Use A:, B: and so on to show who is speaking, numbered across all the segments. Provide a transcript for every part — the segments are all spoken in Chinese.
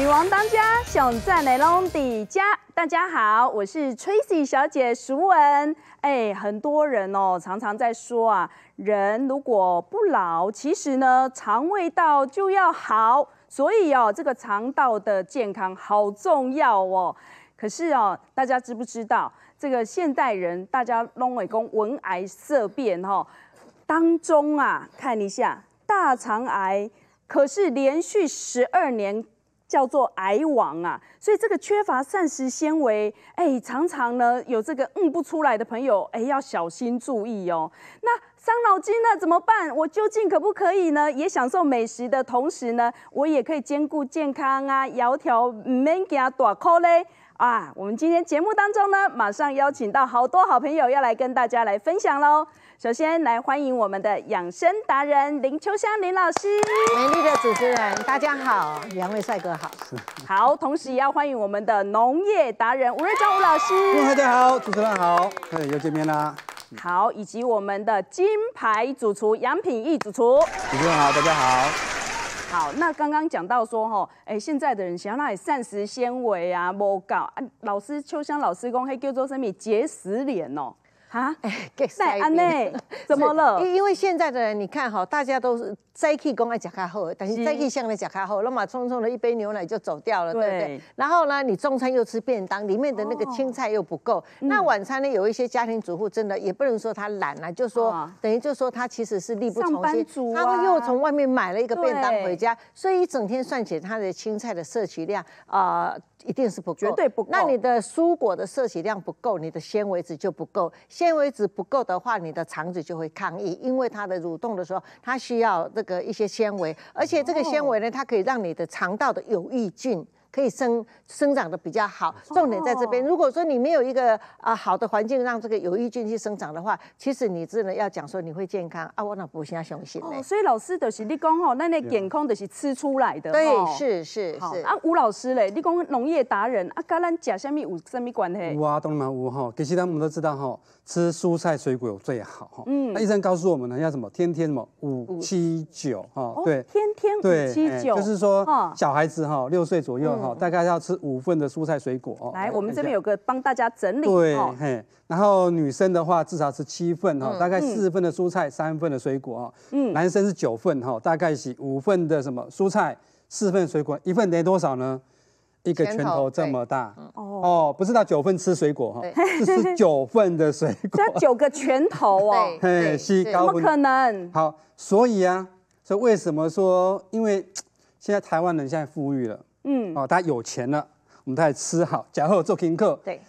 A: 女王当家，想在美隆的家。大家好，我是 Tracy 小姐熟文。哎，很多人哦，常常在说啊，人如果不老，其实呢，肠胃道就要好。所以哦，这个肠道的健康好重要哦。可是哦，大家知不知道，这个现代人大家拢在讲，闻癌色变哈。当中啊，看一下大肠癌，可是连续十二年。叫做癌王啊，所以这个缺乏膳食纤维，哎，常常呢有这个嗯不出来的朋友，哎，要小心注意哦。那伤脑筋了怎么办？我究竟可不可以呢？也享受美食的同时呢，我也可以兼顾健康啊，窈窕美肌大靠嘞。啊！我们今天节目当中呢，马上邀请到好多好朋友要来跟大家来分享喽。首先来欢迎我们的养生达人林秋香林老师，美丽的主持人，大家好，两位帅哥好，好同时也要欢迎我们的农业达人吴瑞忠吴老师，大
B: 家好，主持人好，又见面啦，
A: 好，以及我们的金牌主厨杨品义主厨，
B: 主持人好，大
C: 家好，
A: 好，那刚刚讲到说哈，哎，现在的人想要那些膳食纤维啊，无啊。老师秋香老师公黑叫做什么？结石脸哦。啊！再安内，怎么了？因因为现在的人，你看哈，大家都是。再去
D: 工爱吃卡好，但是再去向来吃卡好，那么匆匆的一杯牛奶就走掉了，对不对？然后呢，你中餐又吃便当，里面的那个青菜又不够。那晚餐呢？有一些家庭主妇真的也不能说他懒了，就说等于就说他其实是力不从心，他们又从外面买了一个便当回家，所以一整天算起他的青菜的摄取量啊，一定是不够，绝对不够。那你的蔬果的摄取量不够，你的纤维质就不够，纤维质不够的话，你的肠子就会抗议，因为它的蠕动的时候，它需要这个。的一些纤维，而且这个纤维呢，它可以让你的肠道的有益菌。可以生生长的比较好，重点在这边。如果说你没有一个啊好的环境让这个有益菌去生长的话，其实你真的要讲说你会健康啊，我那不现在相信嘞。哦，所以老师就是你讲
A: 吼，那那健康就是吃出来的，对，是是是。啊，吴老师嘞，你讲农业达人啊，跟咱假什么有什么关系？
B: 哇，懂了吗？吴哈，其实我们都知道哈，吃蔬菜水果最好。嗯，那医生告诉我们呢，要什么天天什么五七九哈，对，天
A: 天五七九，就是说小
B: 孩子哈，六岁左右。哈，大概要吃五份的蔬菜水果。来，
A: 我们这边有个帮大家整理。对，
B: 嘿。然后女生的话，至少是七份哈，大概四份的蔬菜，三份的水果嗯。男生是九份哈，大概是五份的什么蔬菜，四份水果，一份等于多少呢？一个拳头这么大。
A: 哦。
B: 不是，到九份吃水果哈，是九份的水
A: 果，要九个拳头哦。嘿，西高不可能。
B: 好，所以啊，所以为什么说，因为现在台湾人现在富裕了。嗯，哦，他有钱了，我们再吃好，假若做停课，对，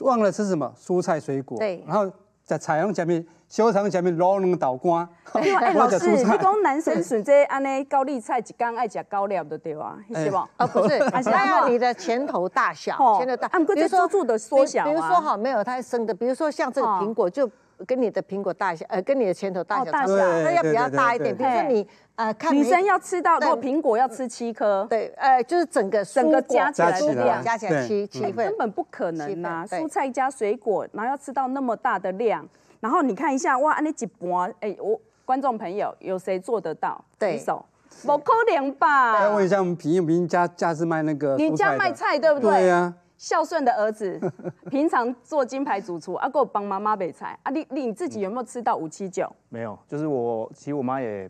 B: 忘了吃什么蔬菜水果，对，然后在采用前面。修长前面老嫩豆干。哎，老师，你讲
A: 男生选这安尼高丽菜一缸爱食高料的对哇，是无？啊不是，还是按你 的拳头大小，拳头大。啊，我这说住的缩小比如说好，
D: 没有它生的，比如说像这个苹果就。跟你的苹果大小，呃，跟你的拳头大小，大对对，那要比较大一点。比如说你，呃，女生
A: 要吃到，果苹果要吃七颗，对，呃，就是整个整个加起来量，加起来七七份，根本不可能呐。蔬菜加水果，然后要吃到那么大的量？然后你看一下，哇，那几盘，哎，我观众朋友有谁做得到？举手，不可能吧？要问一
B: 下我们平平家家是卖那个，你家卖菜对不对？对呀。
A: 孝顺的儿子，平常做金牌主厨，啊，给我帮妈妈备菜啊！你你自己有没有吃到五七九？
C: 没有，就是我，其实我妈也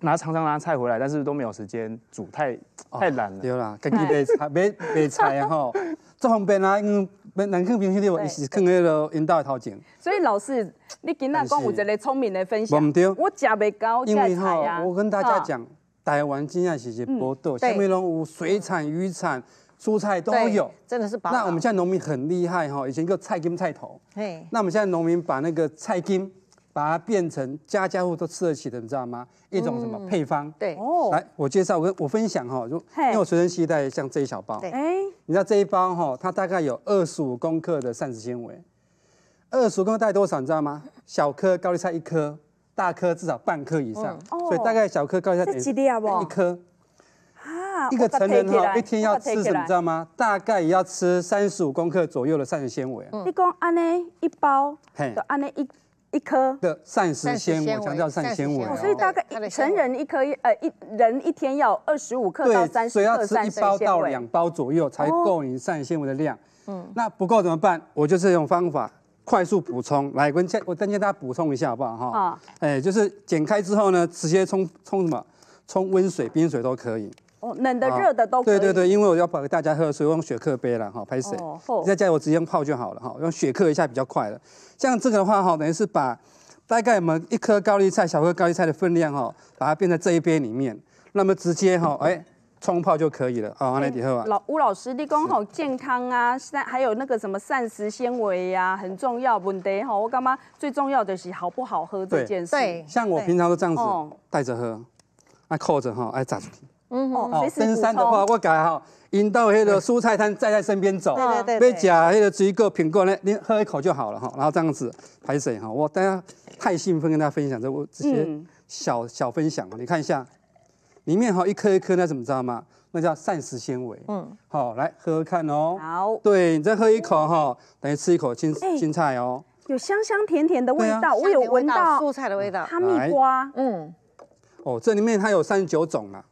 C: 拿常常
B: 拿菜回来，但是都没有时间煮，太太懒了。对啦，自己备菜备备 菜哈，做方便啊，嗯，南坑平时咧，是坑那个引导头前。
A: 所以老师，你今日讲有一个聪明的分享，我唔对，我食未高，因为哈，我跟大家讲，
B: 台湾真在是是波多，下面拢有水产、鱼产。蔬菜都有，
D: 真的是。那我们现在
B: 农民很厉害哈，以前叫菜根菜头。嘿，那我们现在农民把那个菜根，把它变成家家户都吃得起的，你知道吗？一种什么配方？
A: 对。哦。来，
B: 我介绍，我我分享哈，因为我随身携带像这一小包。哎。你知道这一包哈，它大概有二十五公克的膳食纤维。二十五公克带多少，你知道吗？小颗高丽菜一颗，大颗至少半颗以上。哦。所以大概小颗高丽菜一颗。一个成人哈，一天要吃什么？知道吗？大概也要吃三十五公克左右的膳食纤维。
A: 你讲安呢一包，就安呢一一颗
B: 的膳食纤维，强调膳食纤维。所以
A: 大概一成人一颗，呃，一人一天要二十五克到三十克所以要吃一包到两
B: 包左右才够你膳食纤维的量。嗯，那不够怎么办？我就是用方法快速补充。来，我先我先给大家补充一下好不好？哈，哎，就是剪开之后呢，直接冲冲什么？冲温水、冰水都可以。
A: 冷的热的都对对对，
B: 因为我要保给大家喝，所以用雪克杯了哈，拍水。在家我直接泡就好了哈，用雪克一下比较快了。像这个的话哈，等于是把大概我们一颗高丽菜、小颗高丽菜的分量哈，把它变成这一杯里面，那么直接哈，哎冲泡就可以了。好，拿来底喝。老
A: 吴老师，你讲好健康啊，膳还有那个什么膳食纤维呀，很重要。问题哈，我干嘛最重要的是好不好喝这件事。对，像我平常都这样子
B: 带着喝，哎扣着哈，哎炸出。
A: 嗯
D: 哦，登山的话，
B: 我改哈，引到那个蔬菜摊，带在身边走，对对对，被夹黑的一个苹果呢，你喝一口就好了哈，然后这样子排水哈。我大家太兴奋，跟大家分享这我这些小小分享，你看一下，里面哈一颗一颗，那怎么知道吗？那叫膳食纤维。嗯，好，来喝喝看哦。好，对你再喝一口哈，等于吃一口青青菜哦。
A: 有香香甜甜的味道，我有闻到蔬菜的味道，哈密瓜。嗯，
B: 哦，这里面它有三十九种了。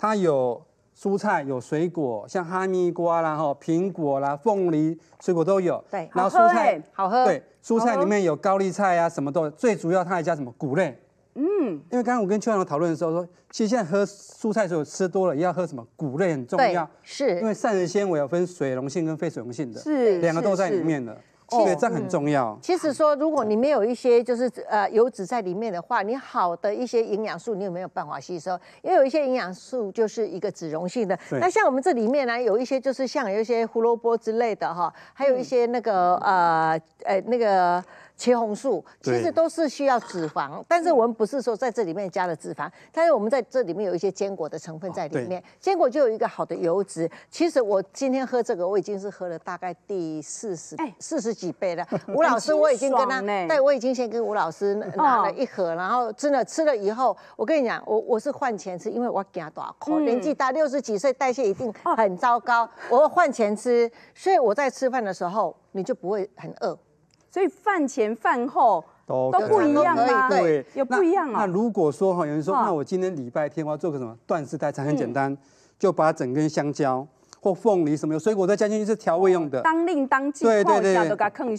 B: 它有蔬菜，有水果，像哈密瓜啦、哈苹果啦、凤梨，水果都有。对，然后蔬菜
A: 好
D: 喝。对，蔬菜里面
B: 有高丽菜啊，什么都最主要，它还加什么谷类？嗯，因为刚刚我跟邱阳讨论的时候说，其实现在喝蔬菜的时候吃多了，也要喝什么谷类很重要。是因为膳食纤维有分水溶性跟非水溶性的，是两个都在里面的。对，这很重要。
D: 其实说，如果你没有一些就是呃油脂在里面的话，你好的一些营养素你有没有办法吸收？因为有一些营养素就是一个脂溶性的。那像我们这里面呢，有一些就是像有一些胡萝卜之类的哈，还有一些那个呃呃那个。茄红素其实都是需要脂肪，但是我们不是说在这里面加了脂肪，但是我们在这里面有一些坚果的成分在里面，坚果就有一个好的油脂。其实我今天喝这个，我已经是喝了大概第四十四十几杯了。吴老师，我已经跟他，对，我已经先跟吴老师拿了一盒，然后真的吃了以后，我跟你讲，我我是换钱吃，因为我年纪大，六十几岁，代谢一定很糟糕，我换钱吃，所以我在吃饭的时候你就不会很饿。所以饭前饭
B: 后都都不一样吗？对，有不一样。那如果说哈，有人说，那我今天礼拜天我要做个什么断食代餐？很简单，就把整根香蕉或凤梨什么。所以我再加进去是调味用的。当
A: 令当季，对对对。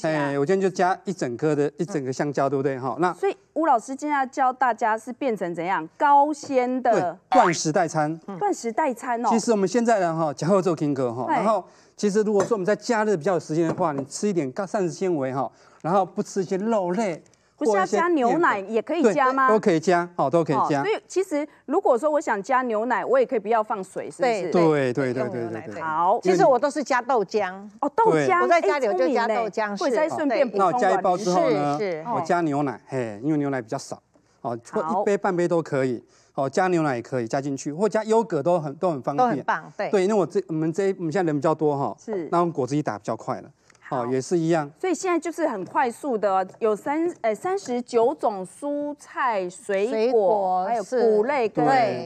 B: 哎，我今天就加一整颗的一整个香蕉，对不对？哈，那所以
A: 吴老师今天要教大家是变成怎样高鲜的
B: 断食代餐？
A: 断食代餐哦。其实我
B: 们现在呢，哈，前后做听歌哈，然后。其实，如果说我们在加热比较有时间的话，你吃一点高膳食纤维哈，然后不吃一些肉类，是要加牛奶
A: 也可以加吗？都可以
B: 加哦，都可以加。所以，
A: 其实如果说我想加牛奶，我也可以不要放水，是不是？对
B: 对对对对
A: 好，其实我都是加豆浆哦，
B: 豆浆。哎，
A: 加明嘞，
D: 会在顺便补充那我加一包之后呢？是是。我加
B: 牛奶，嘿，因为牛奶比较少，哦，或一杯半杯都可以。哦，加牛奶也可以加进去，或加优格都很都很方便，都很棒，对对，因为我这我们这我们现在人比较多哈，是，那用果汁机打比较快了，好，也是一样，
A: 所以现在就是很快速的，有三呃三十九种蔬菜水果，还有谷类跟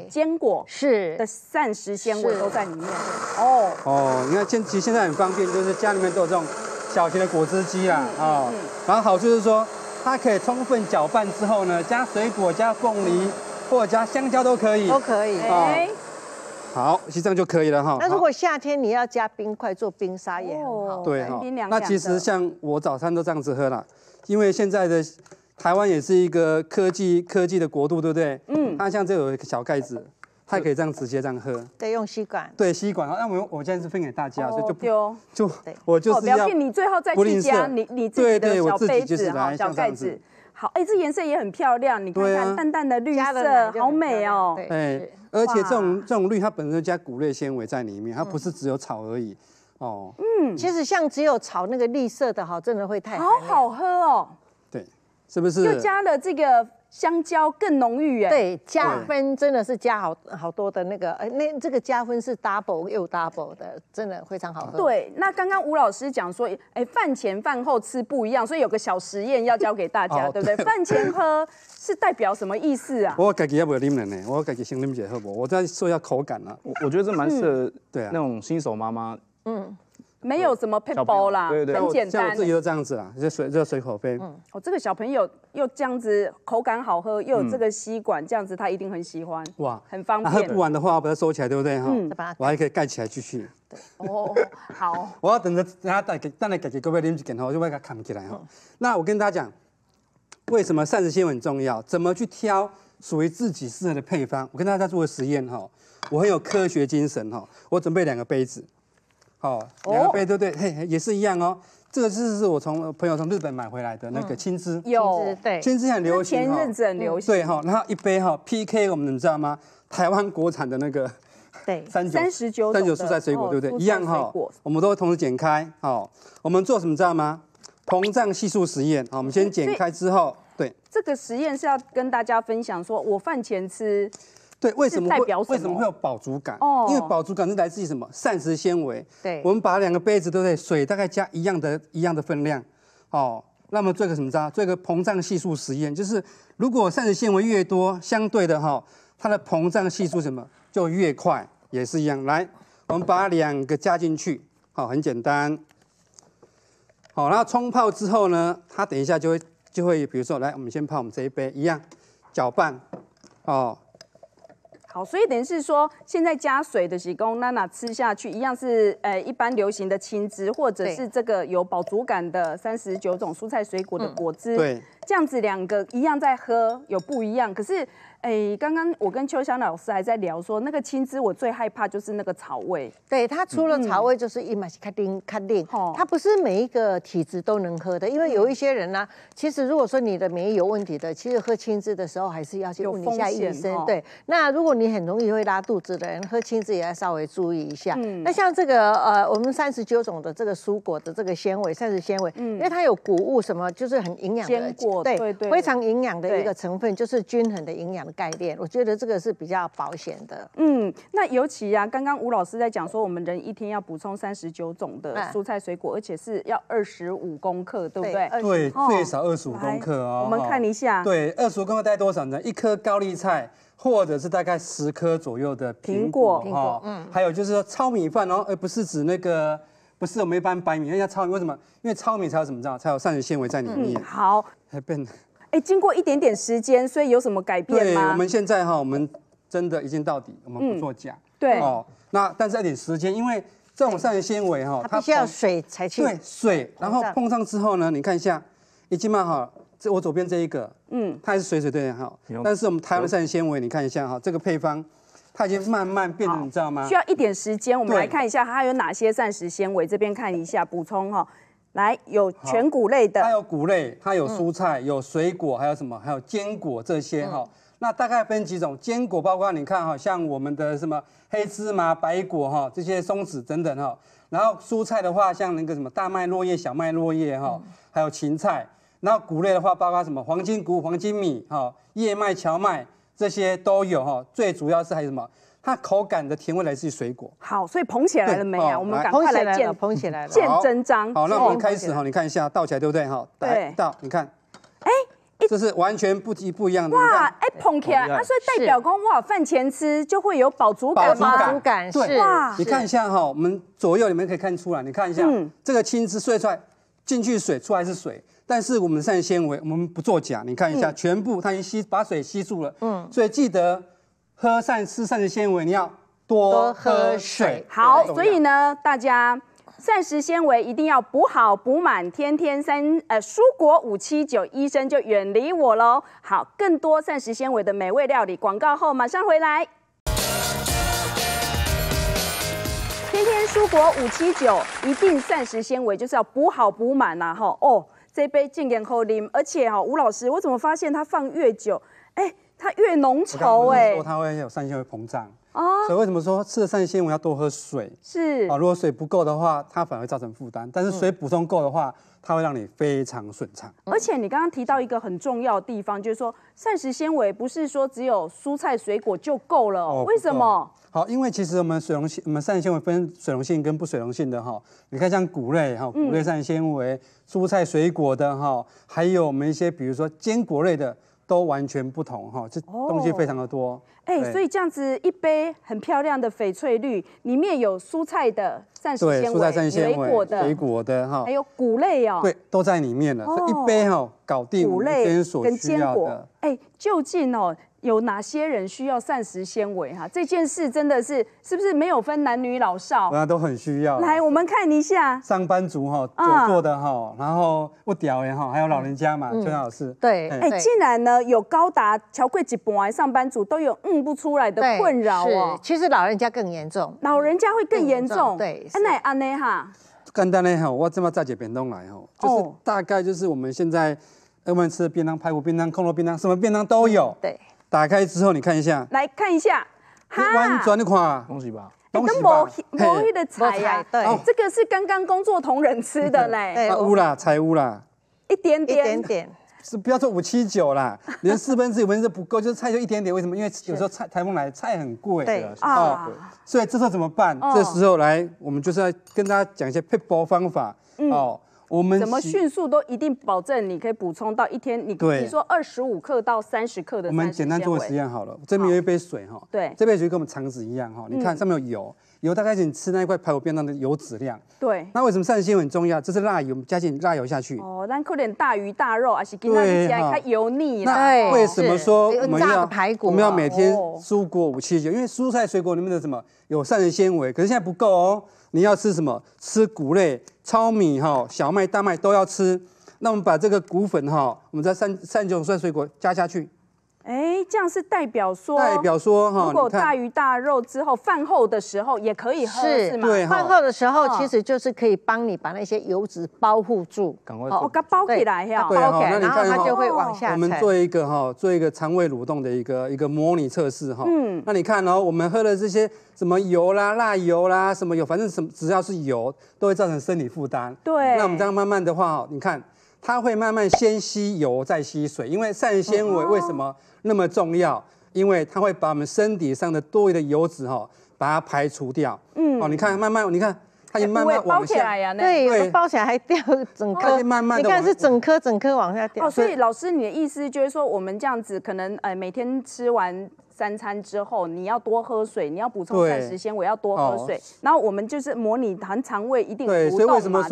A: 坚果是的膳食纤维都在里面哦
B: 哦，你看现其实现在很方便，就是家里面都有这种小型的果汁机啊啊，然后好处是说它可以充分搅拌之后呢，加水果加凤梨。或者加香蕉都可以，都可以。好，好，实这样就可以了哈。那如果
D: 夏天你要加冰块做冰沙也很好，对哈。那其实像
B: 我早餐都这样子喝了，因为现在的台湾也是一个科技科技的国度，对不对？嗯。它像这有一个小盖子，它也可以这样直接这样喝。
D: 对，用吸管。对，
B: 吸管。那我我现在是分给大家，所以就不就我就是要你
A: 最
D: 后再去加你你自己的小杯子哈，小盖
B: 子。
A: 好，哎，这颜色也很漂亮，你看看，淡淡的绿色，好美哦。对，
B: 而且这种这种绿，它本身加谷类纤维在里面，它不是只有草而已。哦，
D: 嗯，其实像只有草那个绿色的哈，真的会太好好喝哦。
B: 对，是不是？又加
D: 了这个。香蕉更浓郁耶，对，加分真的是加好好多的那个，哎，那这个加分是 double 又 double 的，真的非常好喝。对，
A: 那刚刚吴老师讲说，哎，饭前饭后吃不一样，所以有个小实验要教给大家，对不对？饭前喝是代表什么意思啊？
B: 我自己要不会啉人呢，我自己先啉几姐喝。我再说一下口感啊，我我觉得这蛮适合，对啊，那种新手妈妈，
A: 嗯。没有什么配方啦，对对，很简单。像我自己就
B: 这样子啦，就水热水口飞。哦，
A: 这个小朋友又这样子，口感好喝，又有这个吸管这样子，他一定很喜欢。
B: 哇，很方便。喝不完的话我把它收起来，对不对哈？我还可以盖起来继续。对，
A: 哦，好。
B: 我要等着等他改，等他改，各位邻居点后，我就把它扛起来哈。那我跟大家讲，为什么膳食纤维很重要？怎么去挑属于自己适合的配方？我跟大家做个实验哈，我很有科学精神哈，我准备两个杯子。哦，两杯对不对？嘿，也是一样哦。这个是是我从朋友从日本买回来的那个青汁，有
C: 对，青汁很流行前任子很流行。对
B: 哈，然后一杯哈，PK 我们你知道吗？台湾国产的那个对 三九三十九九蔬菜水果，对不对？一样哈，我们都会同时剪开。哦，我们做什么知道吗？膨胀系数实验。好，我们先剪开之后，对。
A: 这个实验是要跟大家分享，说我饭前吃。
B: 对，为什么会为什么会有饱足感？哦，因为饱足感是来自于什么？膳食纤维。对，我们把两个杯子，对不对？水大概加一样的一样的分量，哦，那么做一个什么？做一个膨胀系数实验，就是如果膳食纤维越多，相对的哈，它的膨胀系数什么就越快，也是一样。来，我们把两个加进去，好，很简单，好，然后冲泡之后呢，它等一下就会就会，比如说，来，我们先泡我们这一杯，一样搅拌，哦。
A: 好，所以等于是说，现在加水的喜功娜娜吃下去一样是，呃，一般流行的青汁，或者是这个有饱足感的三十九种蔬菜水果的果汁，对，这样子两个一样在喝，有不一样，可是。哎，刚刚我跟秋香老师还在聊说，那个青汁我最害怕就是那个草味。对，它除了草味，就是伊马西卡
D: 丁卡丁。它不是每一个体质都能喝的，因为有一些人呢，其实如果说你的免疫有问题的，其实喝青汁的时候还是要去问一下医生。对。那如果你很容易会拉肚子的人，喝青汁也要稍微注意一下。嗯。那像这个呃，我们三十九种的这个蔬果的这个纤维膳食纤维，因为它有谷物什么，就是很营养的。坚果。对对。非常营养的一个成分，就是均衡的营养。概念，我觉得这个是比较保
A: 险的。嗯，那尤其啊，刚刚吴老师在讲说，我们人一天要补充三十九种的蔬菜水果，而且是要二十五公克，对不对？对，最少二十五公克哦。我们看一下，
B: 对，二十五公克带多少呢？一颗高丽菜，或者是大概十颗左右的苹果，苹果。嗯，还有就是说糙米饭，然后而不是指那个，不是我们一般白米，那叫糙米为什么？因为糙米才有什么？知道？才有膳食纤维在里面。好。还变。
A: 哎，经过一点点时间，所以有什么改变吗？对，我们
B: 现在哈，我们真的一见到底，我们不做假。对哦，那但是一点时间，因为这种膳食纤维哈，它需要水才去。对，水，然后碰上之后呢，你看一下，已经蛮好。这我左边这一个，嗯，它还是水水对好。但是我们台湾膳食纤维，你看一下哈，这个配方它已经慢慢变了，你知道吗？需要
A: 一点时间，我们来看一下它有哪些膳食纤维，这边看一下补充哈。来有全谷类的，它有
B: 谷类，它有蔬菜，有水果，还有什么？还有坚果这些哈。那大概分几种？坚果包括你看哈，像我们的什么黑芝麻、白果哈，这些松子等等哈。然后蔬菜的话，像那个什么大麦落叶、小麦落叶哈，还有芹菜。然后谷类的话，包括什么黄金谷、黄金米哈、燕麦、荞麦这些都有哈。最主要是还有什么？它口感的甜味来自于水果。
A: 好，所以捧起来了没啊？我们赶快来见捧
D: 起来
B: 了，见真
A: 章。好，那我们开始哈，
B: 你看一下倒起来对不对哈？对，倒你看，哎，这是完全不一不一样的。哇，
A: 哎捧起来，所以代表公哇饭前吃就会有饱足感，饱足感对。哇。
B: 你看一下哈，我们左右你们可以看出来，你看一下，这个青汁碎出来进去水出来是水，但是我们膳食纤维我们不作假，你看一下全部它已经吸把水吸住了，嗯，所以记得。喝膳吃膳食纤维，你要
A: 多喝水。
B: 好，所以
A: 呢，大家膳食纤维一定要补好补满，天天三呃蔬果五七九，医生就远离我喽。好，更多膳食纤维的美味料理，广告后马上回来。天天蔬果五七九，一定膳食纤维就是要补好补满呐。哈哦，这杯健言厚啉，而且哈吴老师，我怎么发现它放越久？它越浓稠，哎，
B: 它会有膳食纤维膨胀哦，所以为什么说吃的膳食纤维要多喝水？
A: 是，啊，如
B: 果水不够的话，它反而造成负担，但是水补充够的话，它会让你非常顺畅。
A: 而且你刚刚提到一个很重要的地方，就是说膳食纤维不是说只有蔬菜水果就够了，为什么？
B: 好，因为其实我们水溶性，我们膳食纤维分水溶性跟不水溶性的哈。你看像谷类哈，谷类膳食纤维，蔬菜水果的哈，还有我们一些比如说坚果类的。都完全不同哈，这东西非常的多。哎，所以
A: 这样子一杯很漂亮的翡翠绿，里面有蔬菜的膳食纤维、水果的、水
B: 果的哈，还有
A: 谷类哦。对，
B: 都在里面了，一杯哈搞定。谷类跟坚果。的。
A: 哎，就近哦。有哪些人需要膳食纤维？哈，这件事真的是是不是没有分男女老少？那
B: 都很需要。来，我
A: 们看一下，
B: 上班族哈，久坐的哈，然后不屌的哈，还有老人家嘛，最好是。对，哎，竟
A: 然呢，有高达乔贵本半上班族都有，嗯，不出来的困扰哦。其实老人家更严重。老人家会更严重。对，安内安内哈。
B: 简单的哈，我这么炸几便当来哈，就是大概就是我们现在，能不能吃的便当，排骨便当，空肉便当，什么便当都有。对。打开之后你看一下，
A: 来看一下，翻转的
B: 看恭喜吧，恭喜吧，那个抹呀、黑的菜，对，
A: 这个是刚刚工作同仁吃的嘞，菜 污
B: 啦，菜污啦，
A: 一点点一点点，
B: 是不要做五七九啦，连四分之一分子不够，就是菜就一点点，为什么？因为有时候菜台风来菜很贵，对啊，所以这时候怎么办？这时候来，我们就是要跟大家讲一些配包方法哦。我们怎么迅
A: 速都一定保证，你可以补充到一天。你你说二十五克到三十克的。我们简单做个实验
B: 好了，这边有一杯水哈，对，这杯水跟我们肠子一样哈，你看上面有油。油，它始你吃那一块排骨便当的油脂量。对，那为什么膳食纤维很重要？这是辣油，加进辣油下去。哦，
A: 但可能大鱼大肉还是跟它一起太油腻了。那为什么说我们要我们要每天
B: 蔬果五七九？因为蔬菜水果里面的什么有膳食纤维，可是现在不够哦。你要吃什么？吃谷类、糙米、哈、小麦、大麦都要吃。那我们把这个谷粉哈，我们在膳膳食蔬水果加下去。
A: 哎，这样是代表说，代表说哈，如果大鱼大肉之后饭后的时候也可以喝，是吗？饭后的时候其实就是可以
D: 帮你把那些油脂包护住，赶快哦，把它包起来呀，对
B: 来，然后它就会往下。我们做一个哈，做一个肠胃蠕动的一个一个模拟测试哈。嗯。那你看哦，我们喝了这些什么油啦、辣油啦、什么油，反正什么只要是油，都会造成生理负担。对。那我们这样慢慢的话，你看它会慢慢先吸油再吸水，因为膳食纤维为什么？那么重要，因为它会把我们身体上的多余的油脂哈，把它排除掉。嗯，哦，你看，慢慢，你看，它也慢慢往下。包起来呀，那对，
D: 包起来还掉整颗。慢慢。你看是整颗整颗往下掉。哦，所以老师，
A: 你的意思就是说，我们这样子可能，呃，每天吃完三餐之后，你要多喝水，你要补充膳食纤维，要多喝水。然后我们就是模拟含肠胃，一定所以什你一我就就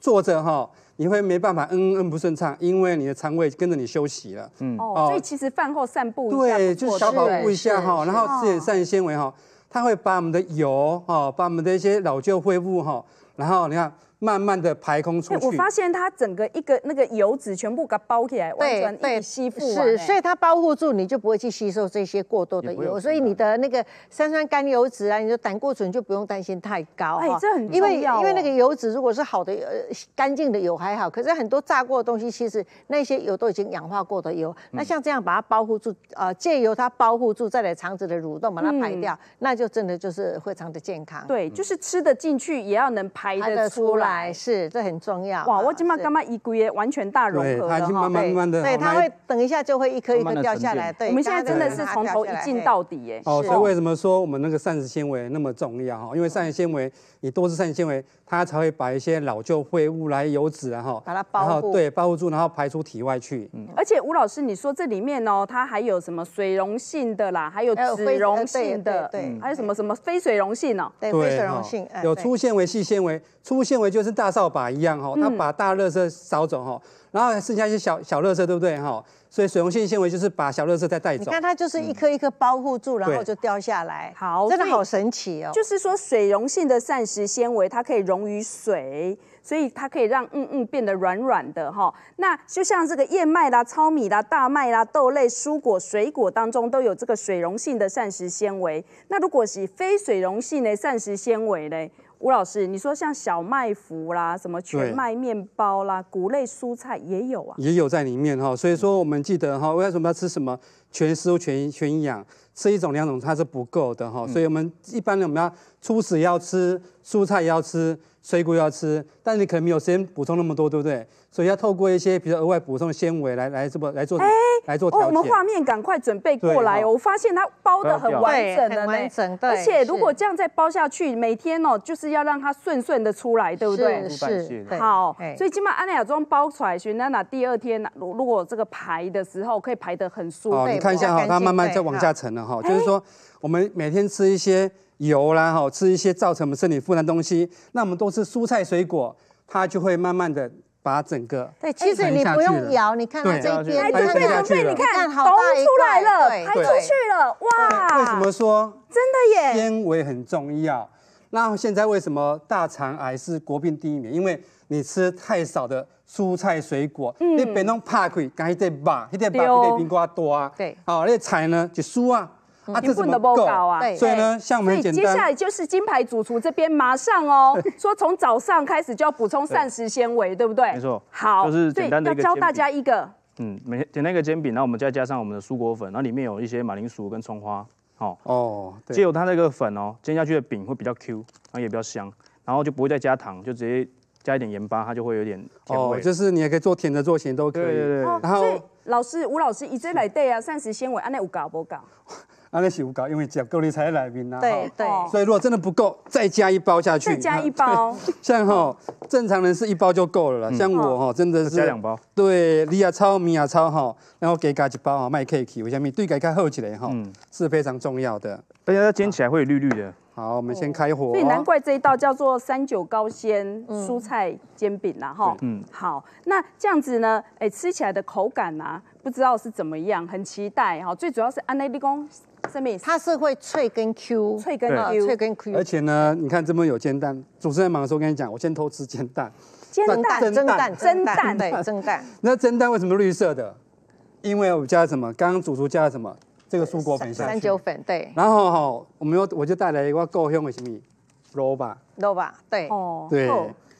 B: 坐吧？哦。你会没办法嗯嗯不顺畅，因为你的肠胃跟着你休息了。嗯，哦，所以
A: 其实饭后散步对，就小跑步一下哈，然后吃点膳
B: 食纤维哈，它会把我们的油哈，把我们的一些老旧恢复哈，然后你看。慢慢的排空出去。我发现它整个一个那个油脂全部给它包起来，完全
D: 被吸附是，所以它包护住你就不会去吸收这些过多的油，所以你的那个三酸甘油脂啊，你的胆固醇就不用担心太高。哎，这很重要。因为因为那个油脂如果是好的呃干净的油还好，可是很多炸过的东西，其实那些油都已经氧化过的油。那像这样把它包护住，呃，借由它包护住再来肠子的蠕动把它排掉，那就真的就是非常的健康。对，就是吃的进去也
A: 要能排得出来。来，是这很重要哇！我今麦刚刚一个月完全大
D: 融合了
B: 的，对，它会
A: 等一下就会一颗
D: 一颗掉下来，
B: 对，我们
A: 现在真的是从头一进到底耶。
D: 哦，所以为
B: 什么说我们那个膳食纤维那么重要哈？因为膳食纤维，你多吃膳食纤维。它才会把一些老旧废物、来油脂，然后把它包，对，包住，然后排出体外去。
A: 而且吴老师，你说这里面哦，它还有什么水溶性的啦，还有脂溶性的，对，还有什么什么非水溶性哦？对，非水溶性有粗
B: 纤维、细纤维，粗纤维就是大扫把一样哈，它把大垃圾扫走哈，然后剩下一些小小垃圾，对不对哈？所以水溶性纤维就是把小热色再带走。你看它
A: 就是一颗一颗包护住，然后就掉下来。好，真的好神奇哦。就是说水溶性的膳食纤维，它可以溶于水，所以它可以让嗯嗯变得软软的哈。那就像这个燕麦啦、糙米啦、大麦啦、豆类、蔬果、水果当中都有这个水溶性的膳食纤维。那如果是非水溶性的膳食纤维呢？吴老师，你说像小麦麸啦，什么全麦面包啦，谷类蔬菜也有啊，也
B: 有在里面哈。所以说，我们记得哈，为什么要吃什么全食物全全养？吃一种两种它是不够的哈。所以我们一般呢，我们要。粗食也要吃，蔬菜也要吃，水果也要吃，但是你可能没有时间补充那么多，对不对？所以要透过一些，比如额外补充纤维来来这么来做？哎，来做哦。我们画
A: 面赶快准备过来，我发现它包的很完整，很完整。对，而且如果这样再包下去，每天哦就是要让它顺顺的出来，对不对？是，好。所以起把安雅装包出来，雪娜娜第二天呢，如如果这个排的时候可以排的很舒服。哦，你看一下哈，它慢慢在往下沉
B: 了哈，就是说我们每天吃一些。油啦，哈，吃一些造成我们身体负担东西，那我们多吃蔬菜水果，它就会慢慢的把整个对，其实你不用
D: 摇，你看这边，对，对，胃，你看抖出来了，排出去了，哇！
B: 为什么说真的耶？纤维很重要。那现在为什么大肠癌是国病第一名？因为你吃太少的蔬菜水果，你别弄怕佢，赶紧得把，一隻把，一隻冰瓜多啊。对，哦，那菜呢就输啊。你不能不搞啊！所以呢，像我接下来
A: 就是金牌主厨这边马上哦，说从早上开始就要补充膳食纤维，对不对？没错。
C: 好，就是简单的要教大家一个。嗯，每天单那个煎饼，然后我们再加上我们的蔬果粉，然后里面有一些马铃薯跟葱花。好。哦。借由它那个粉哦，煎下去的饼会比较 Q，然后也比较香，然后就不会再加糖，就直接加一点盐巴，它就会有点。哦，就
B: 是你也可以做甜的，做咸都可以。对对对。然后，
A: 老师吴老师，以这来对啊，膳食纤维安那有搞不搞？
B: 阿那是五搞，因为要够你才来面呐。对对。所以如果真的不够，再加一包下去。再加一包。像吼，正常人是一包就够了啦。像我吼，真的是加两包。对，你啊超米啊超好，然后给加一包哈，卖 K K，为什么？对，给它厚起来哈，是非常重要的。而且它煎起来会有绿绿的。好，我们先开火。所以难
A: 怪这一道叫做三九高鲜蔬菜煎饼啦哈。嗯。好，那这样子呢？哎，吃起来的口感呐？不知道是怎么样，很期待哈。最主要是安内力工，什么意思？它是会脆跟 Q，脆跟
D: Q，脆跟 Q。而
B: 且呢，你看这么有煎蛋。主持人忙的时候，跟你讲，我先偷吃煎蛋。
D: 煎蛋、蒸蛋、蒸蛋，对，蒸蛋。
B: 那蒸蛋为什么绿色的？因为我们加什么？刚刚主厨加了什么？这个蔬果粉，三九
D: 粉，
A: 对。
B: 然后哈，我们又我就带来一个够香的什么？萝卜，
A: 萝卜，对，哦，对。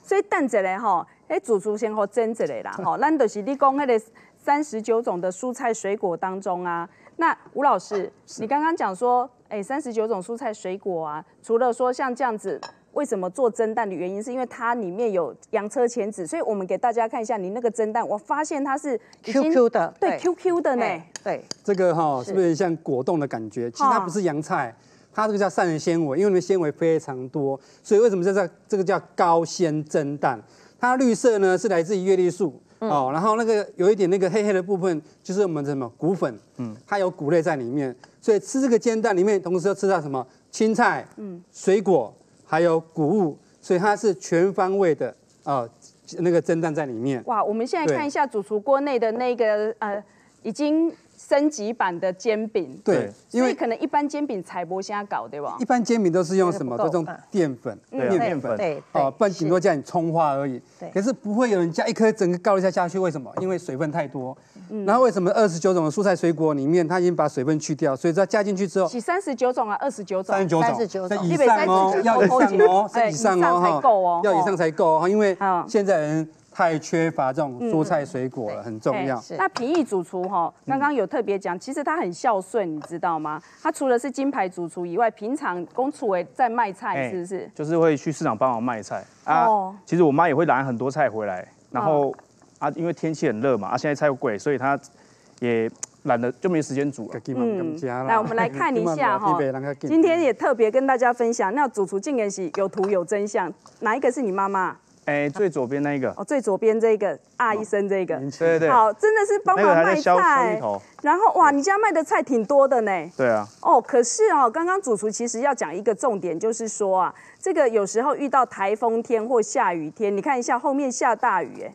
A: 所以蛋起来哈，哎，主厨先喝蒸着的啦。哈，咱就是你讲那个。三十九种的蔬菜水果当中啊，那吴老师，你刚刚讲说，哎，三十九种蔬菜水果啊，除了说像这样子，为什么做蒸蛋的原因是因为它里面有洋车前子，所以我们给大家看一下你那个蒸蛋，我发现它是 QQ 的，对，QQ 的呢，对，
B: 这个哈是不是有点像果冻的感觉？其实它不是洋菜，它这个叫膳食纤维，因为纤维非常多，所以为什么叫这这个叫高纤蒸蛋？它绿色呢是来自于月绿素，哦，然后那个有一点那个黑黑的部分，就是我们的什么骨粉，嗯，它有谷类在里面，所以吃这个煎蛋里面，同时要吃到什么青菜，嗯，水果，还有谷物，所以它是全方位的啊，那个蒸蛋在里面。
A: 哇，我们现在看一下主厨锅内的那个呃，已经。升级版的煎饼，对，因为可能一般煎饼才不会在搞，对吧？一
B: 般煎饼都是用什么？都用淀粉、面粉，对，哦，不然顶多加点葱花而已。对，可是不会有人加一颗整个高丽菜下去，为什么？因为水分太多。嗯。然后为什么二十九种蔬菜水果里面，它已经把水分去掉，所以它加进去之后，洗
A: 三十九种啊，二十九种，三十九种以上哦，要以上哦，以上才够哦，要以上
B: 才够哦，因为现在人。太缺乏这种蔬菜水果了，很重要。
A: 那平易主厨哈，刚刚有特别讲，其实他很孝顺，你知道吗？他除了是金牌主厨以外，平常公厨哎在卖菜，是不是？就
C: 是会去市场帮忙卖菜啊。其实我妈也会揽很多菜回来，然后啊，因为天气很热嘛，啊现在菜又贵，所以他也懒得就没时间煮了。嗯，来我们来看一下哈，今天
A: 也特别跟大家分享，那主厨竟言喜有图有真相，哪一个是你妈妈？
C: 哎，最左边那一个
A: 哦，最左边这个啊，医生这个，对对对，好，真的是帮忙卖菜。然后哇，你家卖的菜挺多的呢。对啊。哦，可是哦，刚刚主厨其实要讲一个重点，就是说啊，这个有时候遇到台风天或下雨天，你看一下后面下大雨，哎，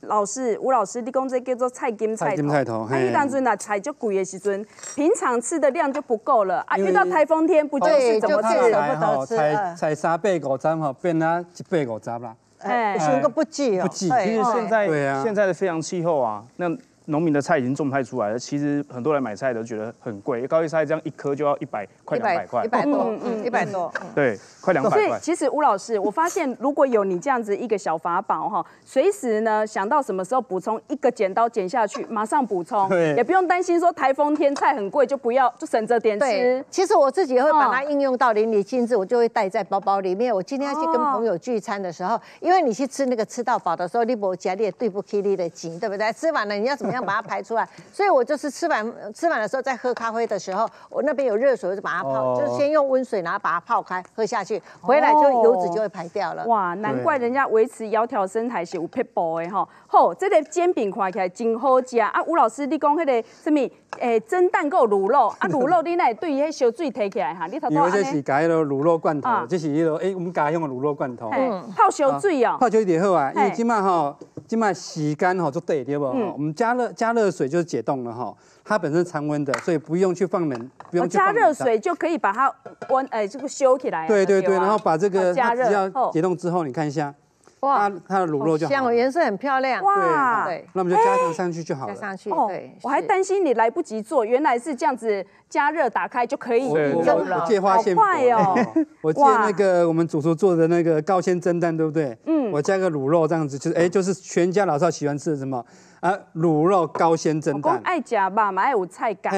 A: 老师吴老师，你讲这叫做菜金菜头。菜金菜头。一当阵呐菜就贵的时尊，平常吃的量就不够了啊。遇到台风天不就是怎么菜
B: 不得吃？才菜三百五十哈，变啊一百五十啦。哎，是个不济哦，不济。其实现在现在的非常气候啊，
C: 那。农民的菜已经种太出来了，其实很多人买菜都觉得很贵，高丽菜这样一颗就要一百，快两百块，一百多，嗯一百多，对，快两百块。其
A: 实吴老师，我发现如果有你这样子一个小法宝哈，随时呢想到什么时候补充一个剪刀剪下去，马上补充，也不用担心说台风天菜很贵就不要就省着点吃。其实我自己会把它应用到淋漓尽致，我就会带在包包里面。我今天要去跟朋友聚
D: 餐的时候，因为你去吃那个吃到饱的时候，你婆家里对不起你的情，对不对？吃完了你要怎么样？把它排出来，所以我就是吃完吃完的时候，在喝咖啡的时候，我那边有热水，
A: 我就把它泡，就先用温水然后把它泡开，喝下去，回来就油脂就会排掉了。哇，难怪人家维持窈窕身材是有撇步的哈。吼，这个煎饼看起来真好吃啊。吴老师，你讲迄个什么诶，蒸蛋个卤肉啊，卤肉你会对于迄烧水提起来哈，你头头因为这是
B: 改了卤肉罐头，这是迄个诶，我们家乡的卤肉罐头。嗯。
A: 泡烧水啊，泡
B: 烧水就好啊，因为今麦吼今麦时间吼就短对不？嗯。我们加了。加热水就是解冻了哈，它本身常温的，所以不用去放冷，不用加热水
A: 就可以把它温，哎，这个修起来。对对对，然后把这个加热要解
B: 冻之后，你看一下，哇，它的卤肉就。像
A: 颜色很漂亮。哇。对。
B: 那我们就加热上去就好了。加
A: 上去，对。我还担心你来不及做，原来是这样子加热打开就可以用了。好快哦！
B: 我借那个我们主厨做的那个高纤蒸蛋，对不对？嗯。我加个卤肉这样子，就是哎，就是全家老少喜欢吃的什么啊？卤肉高鲜蒸蛋，
A: 爱食吧嘛，爱有菜干，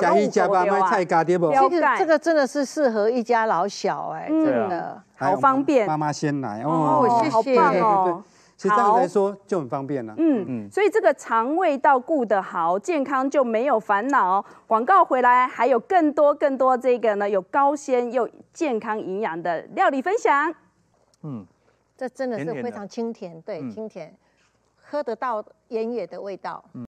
D: 加一加
B: 吧，买菜干，这个
D: 这个真的是适合一家老小，哎，真的好方便。妈
B: 妈先来哦，谢谢哦。其实这样来说就很方便了。嗯嗯，所
A: 以这个肠胃道顾得好，健康就没有烦恼。广告回来，还有更多更多这个呢，有高鲜又健康营养的料理分享。嗯。这真
D: 的是非常清甜，
C: 对，清
A: 甜，喝得到原野的味道。